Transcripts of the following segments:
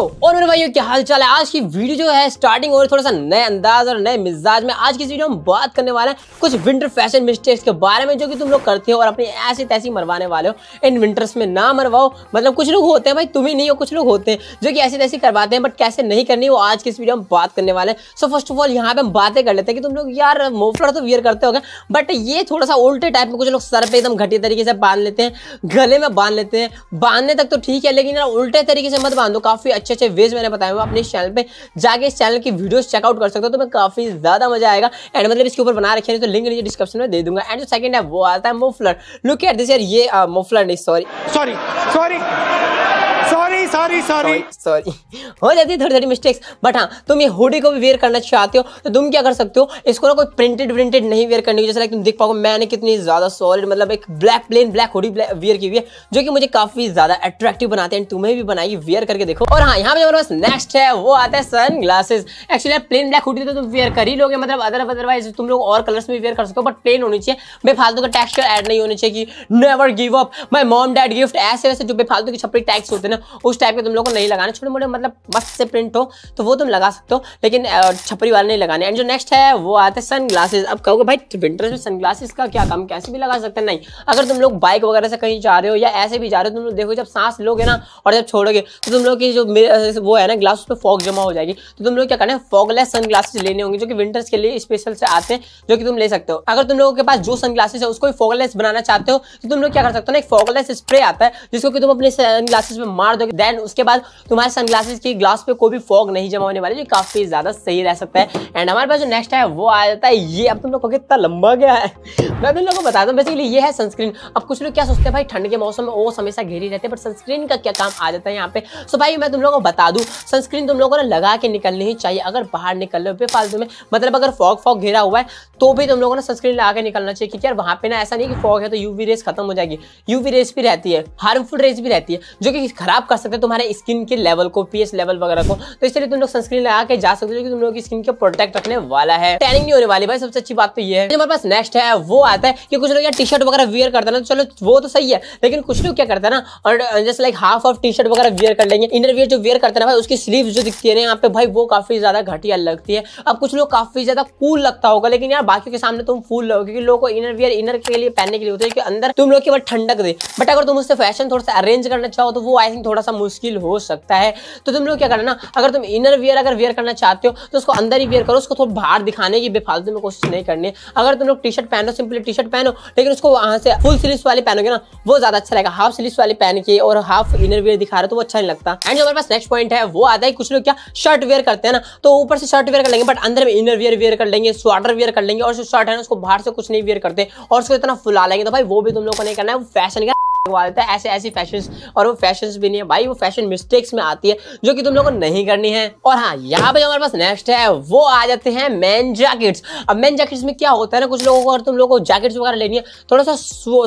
दोस्तों और मेरे भाइयों क्या हाल चाल है आज की वीडियो जो है स्टार्टिंग और थोड़ा सा नए अंदाज और नए मिजाज में आज की वीडियो हम बात करने वाले हैं कुछ विंटर फैशन मिस्टेक्स के बारे में जो कि तुम लोग करते हो और अपनी ऐसी तैसी मरवाने वाले हो इन विंटर्स में ना मरवाओ मतलब कुछ लोग होते हैं भाई तुम्हें नहीं हो कुछ लोग होते हैं जो कि ऐसी तैसी करवाते हैं बट कैसे नहीं करनी वो आज की इस वीडियो में बात करने वाले हैं सो फर्स्ट ऑफ ऑल यहाँ पे हम बातें कर लेते हैं कि तुम लोग यार मोफलर तो वियर करते हो बट ये थोड़ा सा उल्टे टाइप में कुछ लोग सर पर एकदम घटिया तरीके से बांध लेते हैं गले में बांध लेते हैं बांधने तक तो ठीक है लेकिन यार उल्टे तरीके से मत बांधो काफी अच्छा अच्छे अच्छे वेज मैंने बताया हुआ अपने चैनल पर जाकर इस चैनल की वीडियो चेकआउट कर सकते हो तो मैं काफी ज्यादा मजा आएगा एंड मतलब इसके ऊपर बना रखे तो लिंक नीचे डिस्क्रिप्शन में दे दूंगा एंड जो सेकंड है वो आता है मोफलर लुक एट दिस यार ये मोफलर नहीं sorry sorry sorry sorry sorry sorry हो जाती थोड़ी थोड़ी मिस्टेक्स बट हाँ तुम ये हुडी को भी वेयर करना चाहते हो तो तुम क्या कर सकते हो इसको ना कोई प्रिंटेड प्रिंटेड नहीं वेयर करने की जैसे तुम देख पाओगे मैंने कितनी ज़्यादा सॉलिड मतलब एक black plain black hoodie wear की हुई है जो कि मुझे काफ़ी ज़्यादा अट्रैक्टिव बनाते हैं तुम्हें भी बनाई वेयर करके देखो और हाँ यहाँ पे हमारे पास नेक्स्ट है वो आता है sun glasses actually plain black hoodie तो तुम वेयर कर ही लोगे मतलब अदर अदरवाइज तुम लोग और कलर्स में वेयर कर सकते हो बट प्लेन होनी चाहिए फालतू का टेक्सचर ऐड तो नहीं होनी चाहिए कि never give up my mom dad gift ऐसे वैसे जो बेफालतू के छपरी टैक्स होते हैं ना उस टाइप के तुम लोग को नहीं लगाने छोटे मोटे मतलब मस्त से प्रिंट हो तो वो तुम लगा सकते हो लेकिन छपरी वाले नहीं लगाने एंड जो नेक्स्ट है वो आते हैं सन ग्लासेस अब कहोगे भाई विंटर तो में सन का क्या काम कैसे भी लगा सकते हैं नहीं अगर तुम लोग बाइक वगैरह से कहीं जा रहे हो या ऐसे भी जा रहे हो तुम लोग देखो जब सांस लोगे ना और जब छोड़ोगे तो तुम लोग की जो वो है ना ग्लास उस पर फॉग जमा हो जाएगी तो तुम लोग क्या करना है फॉगलेस सन ग्लासेस लेने होंगे जो कि विंटर्स के लिए स्पेशल से आते हैं जो कि तुम ले सकते हो अगर तुम लोगों के पास जो सन ग्लासेस है उसको फॉगलेस बनाना चाहते हो तो तुम लोग क्या कर सकते हो ना एक फॉगलेस स्प्रे आता है जिसको कि तुम अपने सन ग्लासेस में मार दोगे एंड उसके बाद तुम्हारे सनग्लासेस की ग्लास पे कोई भी फॉग नहीं जमा होने वाले जो काफ़ी ज़्यादा सही रह सकता है एंड हमारे पास जो नेक्स्ट है वो आ जाता है ये अब तुम लोग को कितना लंबा गया है मैं तुम लोग को बताता हूँ बेसिकली ये है सनस्क्रीन अब कुछ लोग क्या सोचते हैं भाई ठंड के मौसम में वो हमेशा घेरी रहते हैं बट सनस्क्रीन का क्या काम आ जाता है यहाँ पे सो भाई मैं तुम लोग को बता दू सनस्क्रीन तुम लोगों ने लगा के निकलनी ही चाहिए अगर बाहर निकल रहे हो बेफालतू में मतलब अगर फॉग फॉग घेरा हुआ है तो भी तुम लोगों ने सनस्क्रीन लगा के निकलना चाहिए क्योंकि यार वहाँ पे ना ऐसा नहीं कि फॉग है तो यूवी रेस खत्म हो जाएगी यूवी रेस भी रहती है हार्मफुल रेस भी रहती है जो कि खराब कर सकते तुम्हारे स्किन के लेवल को पीएच लेवल वगैरह को तो इसलिए तुम लोग सनस्क्रीन लगा के जा सकते हो कि तुम लोग की स्किन को प्रोटेक्ट रखने वाला है टैनिंग नहीं होने वाली भाई सबसे अच्छी बात तो ये है हमारे पास नेक्स्ट है वो आता है कि कुछ लोग यार टी शर्ट वगैरह वेयर करते ना तो चलो वो तो सही है लेकिन कुछ लोग क्या करते हैं ना और जैसे like half of T shirt वगैरह वेयर कर लेंगे इनर वेयर जो वेयर करते ना भाई उसकी स्लीव जो दिखती है ना यहाँ पे भाई वो काफी ज्यादा घटिया लगती है अब कुछ लोग काफी ज्यादा कूल लगता होगा लेकिन यार बाकी के सामने तुम फूल लगो क्योंकि लोगों को इनर वेयर इनर के लिए पहनने के लिए होते हैं कि अंदर तुम लोग केवल ठंडक दे बट अगर तुम उससे फैशन थोड़ा सा अरेंज करना चाहो तो वो आई थिंक थोड़ा सा मुश्किल हो सकता है तो तुम लोग क्या करना अगर तुम इनर वियर अगर वेयर करना चाहते हो तो उसको अंदर ही वियर करो उसको थोड़ा बाहर दिखाने की बेफालतू में कोशिश नहीं करनी अगर तुम लोग टी शर्ट पहनो सिंपली टी शर्ट पहनो लेकिन उसको वहाँ से फुल स्लीव वाले पहनोगे ना वो ज्यादा अच्छा लगेगा हाफ स्लीव वाले पहन के और हाफ इनर वियर दिखा रहे तो वो अच्छा नहीं लगता एंड जो हमारे पास नेक्स्ट पॉइंट है वो आता है कुछ लोग क्या शर्ट वेयर करते हैं ना तो ऊपर से शर्ट वेयर कर लेंगे बट अंदर में इनर वियर वेयर कर लेंगे स्वाटर वेयर कर लेंगे और जो शर्ट है ना उसको बाहर से कुछ नहीं वेयर करते और उसको इतना फुला लेंगे तो भाई वो भी तुम लोग को नहीं करना है वो फैशन का करवा है ऐसे ऐसे फैशन और वो फैशन भी नहीं है भाई वो फैशन मिस्टेक्स में आती है जो कि तुम लोग को नहीं करनी है और हाँ यहाँ पे हमारे पास नेक्स्ट है वो आ जाते हैं मैन जैकेट्स अब मैन जैकेट्स में क्या होता है ना कुछ लोगों को अगर तुम लोगों को जैकेट्स वगैरह लेनी है थोड़ा सा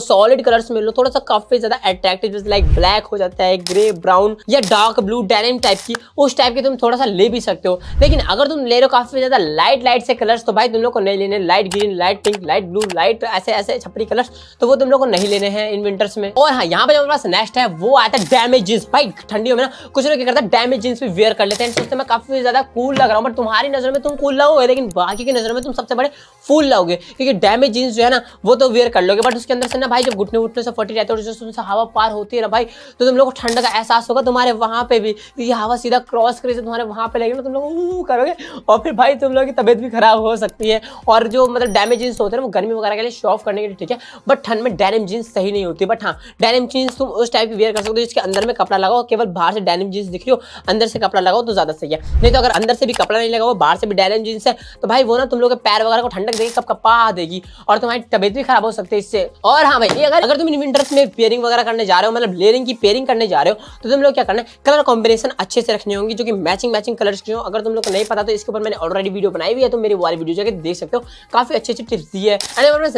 सॉलिड कलर्स मिल लो थोड़ा सा काफी ज्यादा अट्रैक्टिव लाइक ब्लैक हो जाता है ग्रे ब्राउन या डार्क ब्लू डेनिम टाइप की उस टाइप की तुम थोड़ा सा ले भी सकते हो लेकिन अगर तुम ले रहे हो काफी ज्यादा लाइट लाइट से कलर्स तो भाई तुम लोग को नहीं लेने light green light pink light blue light ऐसे ऐसे छपरी कलर्स तो वो तुम लोग को नहीं लेने हैं इन विंटर्स में और हाँ यहाँ पे जो पास नेक्स्ट है वो आता है डैमेज जींस भाई ठंडियों में ना कुछ लोग क्या करता है डैमेज जींस भी वेयर कर लेते हैं सोचते मैं काफी ज्यादा कूल लग रहा हूँ बट तुम्हारी नजर में तुम कूल लगोगे लेकिन बाकी की नजर में तुम सबसे बड़े फूल लगोगे क्योंकि डैमेज जींस जो है ना वो तो वेयर कर लोगे बट उसके अंदर से ना भाई जब घुटने उठने से फटी रहते है और जो हवा पार होती है ना भाई तो तुम लोग को ठंड का एहसास होगा तुम्हारे वहाँ पे भी ये हवा सीधा क्रॉस करेगी तो तुम्हारे वहाँ पे लगेगा तो तुम लोग करोगे और फिर भाई तुम लोग की तबियत भी खराब हो सकती है और जो मतलब डैमेज जींस होते हैं वो गर्मी वगैरह के लिए शॉफ करने के लिए ठीक है बट ठंड में डैनिम जींस सही नहीं होती बट हाँ डेनिम जीन्स तुम उस टाइप की वेयर कर सकते हो जिसके अंदर में कपड़ा लगाओ केवल बाहर से डेनिम जीन्स दिख रही हो अंदर से कपड़ा लगाओ तो ज़्यादा सही है नहीं तो अगर अंदर से भी कपड़ा नहीं लगाओ बाहर से भी डेनिम जीन्स है तो भाई वो ना तुम लोग के पैर वगैरह को ठंडक देगी सब कपा देगी और तुम्हारी तबियत भी खराब हो सकती है इससे और हाँ भाई अगर अगर तुम विंटर्स में पेयरिंग वगैरह करने जा रहे हो मतलब लेयरिंग की पेयरिंग करने जा रहे हो तो तुम लोग क्या करना है कलर कॉम्बिनेशन अच्छे से रखने होंगे जो कि मैचिंग मैचिंग कलर्स की हो अगर तुम लोग को नहीं पता तो इसके ऊपर मैंने ऑलरेडी वीडियो बनाई हुई है तो मेरी वाली वीडियो जाकर देख सकते हो काफी अच्छी अच्छी टिप्स दी है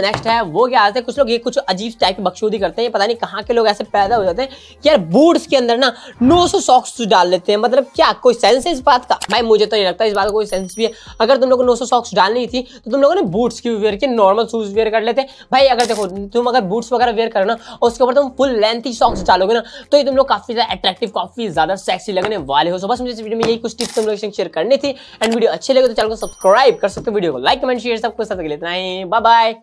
नेक्स्ट है वो क्या आते हैं कुछ लोग ये कुछ अजीब टाइप की बख्शोदी करते हैं पता नहीं कहाँ के लोग ऐसे पैदा हो जाते हैं कि यार बूट्स के अंदर ना 900 सौ सॉक्स डाल लेते हैं मतलब क्या कोई सेंस है इस बात का भाई मुझे तो नहीं लगता इस बात का कोई सेंस भी है अगर तुम लोग को नौ सौ सॉक्स डालनी थी तो तुम लोगों ने बूट्स की वेयर की नॉर्मल शूज वेयर कर लेते भाई अगर देखो तुम अगर बूट्स वगैरह वेयर करो ना और उसके ऊपर तुम फुल लेंथ ही सॉक्स डालोगे ना तो ये तुम लोग काफी ज्यादा अट्रैक्टिव काफी ज्यादा सेक्सी लगने वाले हो सो बस मुझे इस वीडियो में यही कुछ टिप्स तुम लोग शेयर करनी थी एंड वीडियो अच्छे लगे तो चैनल को सब्सक्राइब कर सकते हो वीडियो को लाइक कमेंट शेयर सब कुछ सब इतना ही बाय बाय